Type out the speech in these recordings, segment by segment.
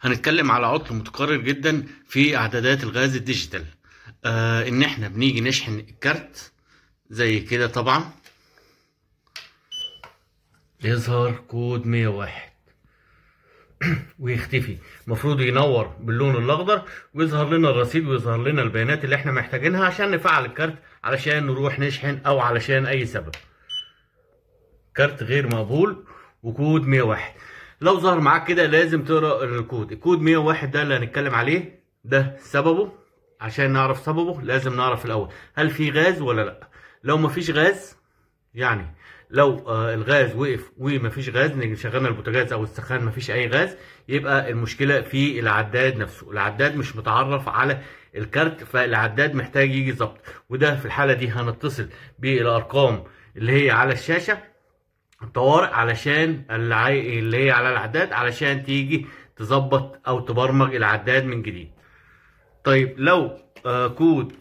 هنتكلم على عطل متكرر جدا في اعدادات الغاز الديجيتال آه ان احنا بنيجي نشحن الكارت زي كده طبعا يظهر كود 101 ويختفي المفروض ينور باللون الاخضر ويظهر لنا الرصيد ويظهر لنا البيانات اللي احنا محتاجينها عشان نفعل الكارت علشان نروح نشحن او علشان اي سبب كارت غير مقبول وكود 101 لو ظهر معاك كده لازم تقرا الكود الكود 101 ده اللي هنتكلم عليه ده سببه عشان نعرف سببه لازم نعرف الاول هل في غاز ولا لا لو مفيش غاز يعني لو آه الغاز وقف ومفيش غاز شغلنا البوتاجاز او السخان مفيش اي غاز يبقى المشكله في العداد نفسه العداد مش متعرف على الكارت فالعداد محتاج يجي ظبط وده في الحاله دي هنتصل بالارقام اللي هي على الشاشه طوارئ علشان اللي, هي على العداد علشان تيجي تظبط او تبرمج العداد من جديد طيب لو آه، كود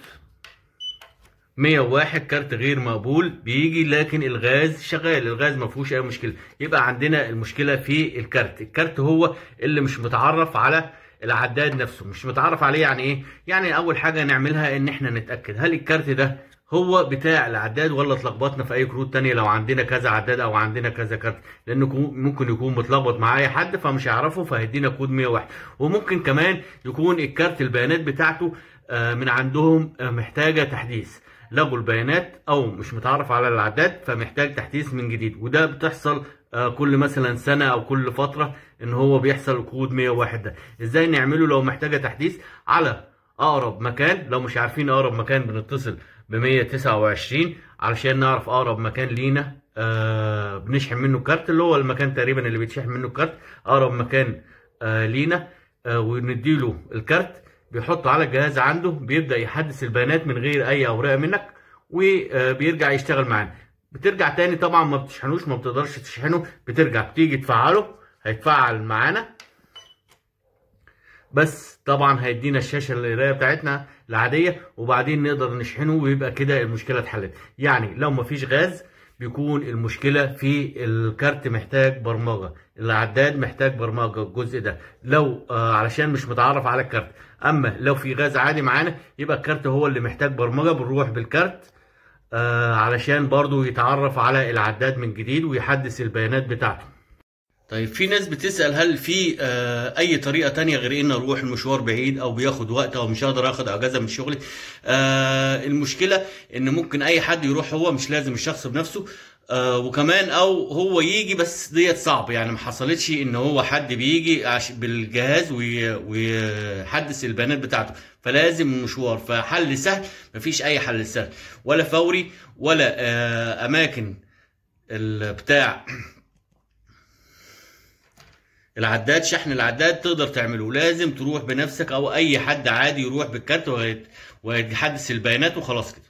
101 كارت غير مقبول بيجي لكن الغاز شغال الغاز ما فيهوش اي مشكله يبقى عندنا المشكله في الكارت الكارت هو اللي مش متعرف على العداد نفسه مش متعرف عليه يعني ايه يعني اول حاجه نعملها ان احنا نتاكد هل الكارت ده هو بتاع العداد ولا اتلخبطنا في اي كروت تانية لو عندنا كذا عداد او عندنا كذا كارت لان ممكن يكون متلخبط مع اي حد فمش هيعرفه فهيدينا كود 101 وممكن كمان يكون الكارت البيانات بتاعته آه، من عندهم آه، محتاجه تحديث لغوا البيانات او مش متعرف على العداد فمحتاج تحديث من جديد وده بتحصل آه، كل مثلا سنه او كل فتره ان هو بيحصل كود 101 ده ازاي نعمله لو محتاجه تحديث على اقرب مكان لو مش عارفين اقرب مكان بنتصل ب 129 علشان نعرف اقرب مكان لينا آه بنشحن منه كارت اللي هو المكان تقريبا اللي بيتشحن منه الكارت اقرب مكان آه لينا آه ونديله الكارت بيحطه على الجهاز عنده بيبدا يحدث البيانات من غير اي اوراق منك وبيرجع آه، يشتغل معانا بترجع تاني طبعا ما بتشحنوش ما بتقدرش تشحنه بترجع بتيجي تفعله هيتفعل معانا بس طبعا هيدينا الشاشه القرايه بتاعتنا العاديه وبعدين نقدر نشحنه ويبقى كده المشكله اتحلت يعني لو مفيش غاز بيكون المشكله في الكارت محتاج برمجه العداد محتاج برمجه الجزء ده لو آه علشان مش متعرف على الكارت اما لو في غاز عادي معانا يبقى الكارت هو اللي محتاج برمجه بنروح بالكارت آه علشان برضو يتعرف على العداد من جديد ويحدث البيانات بتاعته طيب في ناس بتسال هل في آه، اي طريقه تانية غير ان اروح المشوار بعيد او بياخد وقت او مش هقدر اخد اجازه من شغلي آه المشكله ان ممكن اي حد يروح هو مش لازم الشخص بنفسه آه وكمان او هو يجي بس ديت صعب يعني ما حصلتش ان هو حد بيجي بالجهاز ويحدث البيانات بتاعته فلازم مشوار فحل سهل مفيش اي حل سهل ولا فوري ولا آه اماكن بتاع العداد شحن العداد تقدر تعمله لازم تروح بنفسك او اي حد عادي يروح بالكارت وهيحدث البيانات وخلاص كده